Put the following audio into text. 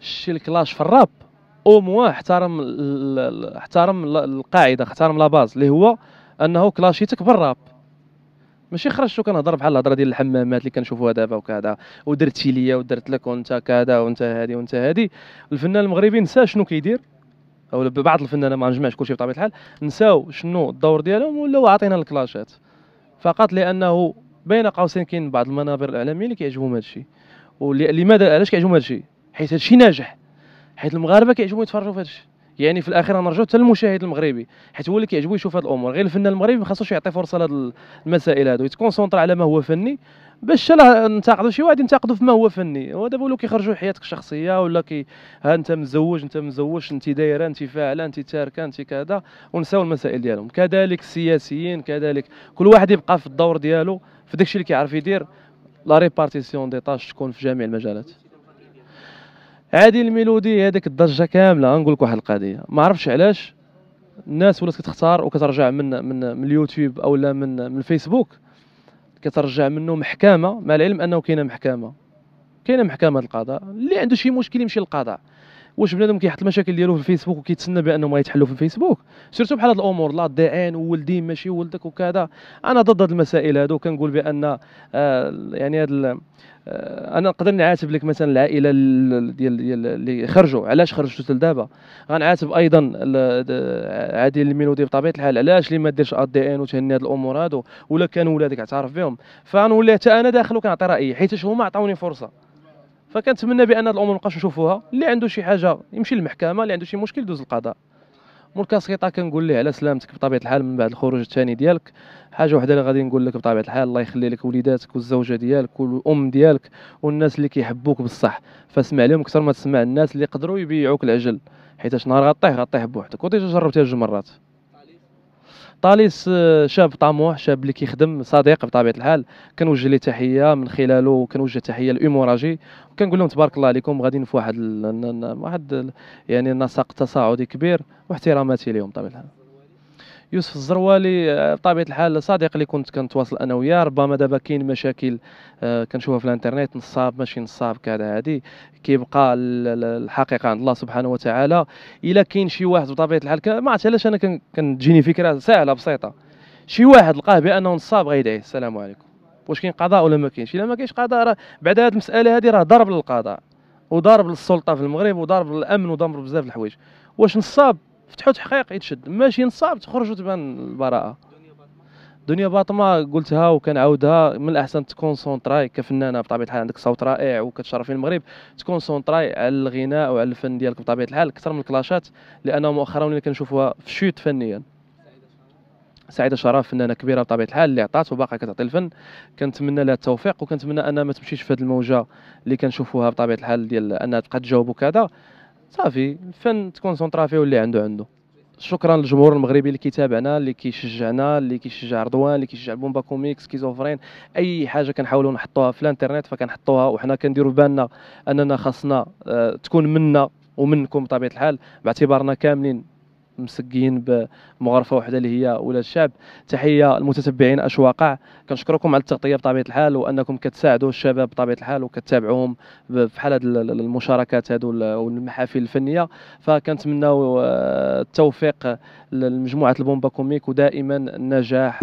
شتي الكلاش في الراب او موا احترم احترم القاعده احترم لا باز اللي هو انه كلاشيتك بالراب ماشي خرجت وكنهضر بحال الهضره ديال الحمامات اللي كنشوفوها دابا وكذا ودرتي ليا ودرت لك وانت كذا وانت هادي وانت هادي الفنان المغربي نسى شنو كيدير او بعض الفنانين ما نجمعش كلشي بطبيعه الحال نساو شنو الدور ديالهم ولاو عاطينا الكلاشات فقط لانه بين قوسين كاين بعض المنابر الاعلاميه اللي كيعجبهم هذا الشيء ولماذا علاش كيعجبهم هذا الشيء حيت هذا الشيء ناجح حيت المغاربه كيعجبهم يتفرجوا في هذا الشيء يعني في الاخير نرجعوا حتى للمشاهد المغربي حيت هو اللي كيعجبو يشوف هاد الامور غير الفنان المغربي ما خاصوش يعطي فرصه لهذ المسائل هادو يتكونسونطرا على ما هو فني باش لا ننتقدوا شي واحد ينتقدوا في ما هو فني ودابا ولاو كيخرجوا حياتك الشخصيه ولا كي ها انت مزوج انت مزوج انت دايره انت فاعله انت تاركه انت كذا ونساو المسائل ديالهم كذلك السياسيين كذلك كل واحد يبقى في الدور ديالو فداك الشيء اللي كيعرف يدير لا ريبارتيسيون دي طاش تكون في جميع المجالات عادي الميلودي هذيك الضجه كامله نقول لك واحد القضيه ما عرفتش علاش الناس ولات كتختار وكترجع من من من اليوتيوب او لا من من الفيسبوك كترجع منه محكمه مع العلم انه كاينه محكمه كاينه محكمه القضاء اللي عنده شي مشكل يمشي للقضاء واش بنادم كيحط المشاكل ديالو في الفيسبوك وكيتسنى بانهم غيتحلوا في الفيسبوك سيرتو بحال هاد الامور لا دي ان وولدي ماشي ولدك وكذا انا ضد هاد المسائل هادو كنقول بان آه يعني هاد آه انا نقدر نعاتب لك مثلا العائله ديال ديال اللي خرجوا علاش خرجتوا لدابا غنعاتب ايضا عادل الميلودي بطبيعه الحال علاش اللي ما ديرش ا دي ان وتهني هاد الامور هادو ولا كانوا ولادك اعترف بهم فنولي حتى انا داخل وكنعطي رايي حيت هما عطاوني فرصه فكنتمنى بان هاد الامور مابقاش نشوفوها اللي عنده شي حاجه يمشي للمحكمه اللي عنده شي مشكل يدوز للقضاء مول كاسكيطا كنقول ليه على سلامتك بطبيعه الحال من بعد الخروج الثاني ديالك حاجه وحده اللي غادي نقول لك بطبيعه الحال الله يخلي لك وليداتك والزوجه ديالك والام ديالك والناس اللي كيحبوك بصح فاسمع لهم اكثر ما تسمع الناس اللي يقدروا يبيعوك العجل حيتاش نهار غطيه غطيه بوحدك وديجا جربتيها جوج مرات طاليس آه، شاب طموح شاب اللي كيخدم صديق بطبيعه الحال كنوجه ليه تحيه من خلاله كنوجه تحيه لاموراجي وكنقول لهم تبارك الله عليكم غاديين في واحد ال... واحد يعني نسق تصاعدي كبير واحتراماتي لهم بطبيعه الحال يوسف الزروالي بطبيعه آه، الحال صديق اللي كنت كنتواصل انا وياه ربما دابا كاين مشاكل آه، كنشوفها في الانترنت نصاب ماشي نصاب كذا هذه كيبقى الحقيقه عند الله سبحانه وتعالى الا كاين شي واحد بطبيعه الحال ما عرفت علاش انا كتجيني فكره سهله بسيطه شي واحد لقاه بانه نصاب غيدعيه السلام عليكم واش كاين قضاء ولا ما كاينش الا ما كاينش قضاء راه بعد هذه المساله هذه راه ضرب للقضاء وضرب للسلطه في المغرب وضرب للامن وضرب بزاف الحوايج واش نصاب فتحوا تحقيق يتشد ماشي نصاب تخرج وتبان البراءه دنيا باطمه قلتها وكنعاودها من الاحسن تكونسونطراي كفنانه بطبيعه الحال عندك صوت رائع وكتشرف في المغرب تكونسونطراي على الغناء وعلى الفن ديالك بطبيعه الحال اكثر من الكلاشات لانه مؤخرا اللي كنشوفوها في شوت فنيا سعيده شرف فنانه كبيره بطبيعه الحال اللي عطات وباقا كتعطي الفن كنتمنى لها التوفيق وكنتمنى انها ما تمشيش في هذه الموجه اللي كنشوفوها بطبيعه الحال ديال انها تبقى تجاوب وكذا صافي الفن تكونسونطرا فيه واللي عنده عنده شكرا للجمهور المغربي اللي كيتابعنا اللي كيشجعنا اللي كيشجع رضوان اللي كيشجع بومبا كوميكس كيزوفرين اي حاجه كنحاولوا نحطوها في الانترنت فكنحطوها وحنا كنديروا بالنا اننا خاصنا آه، تكون منا ومنكم بطبيعه الحال باعتبارنا كاملين مسقيين بمغرفه وحده اللي هي ولاد الشعب تحيه المتتبعين اشواقع كنشكركم على التغطيه بطبيعه الحال وانكم كتساعدوا الشباب بطبيعه الحال وكتابعوهم بحال هاد المشاركات هادو والمحافل الفنيه فكنتمناو آه، التوفيق لمجموعه البومبا كوميك ودائما النجاح